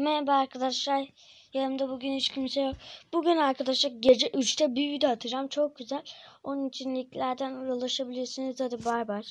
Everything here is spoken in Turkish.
Merhaba arkadaşlar. Yanımda bugün hiç kimse yok. Bugün arkadaşlar gece 3'te bir video atacağım. Çok güzel. Onun için linklerden ulaşabilirsiniz. Hadi bay bay.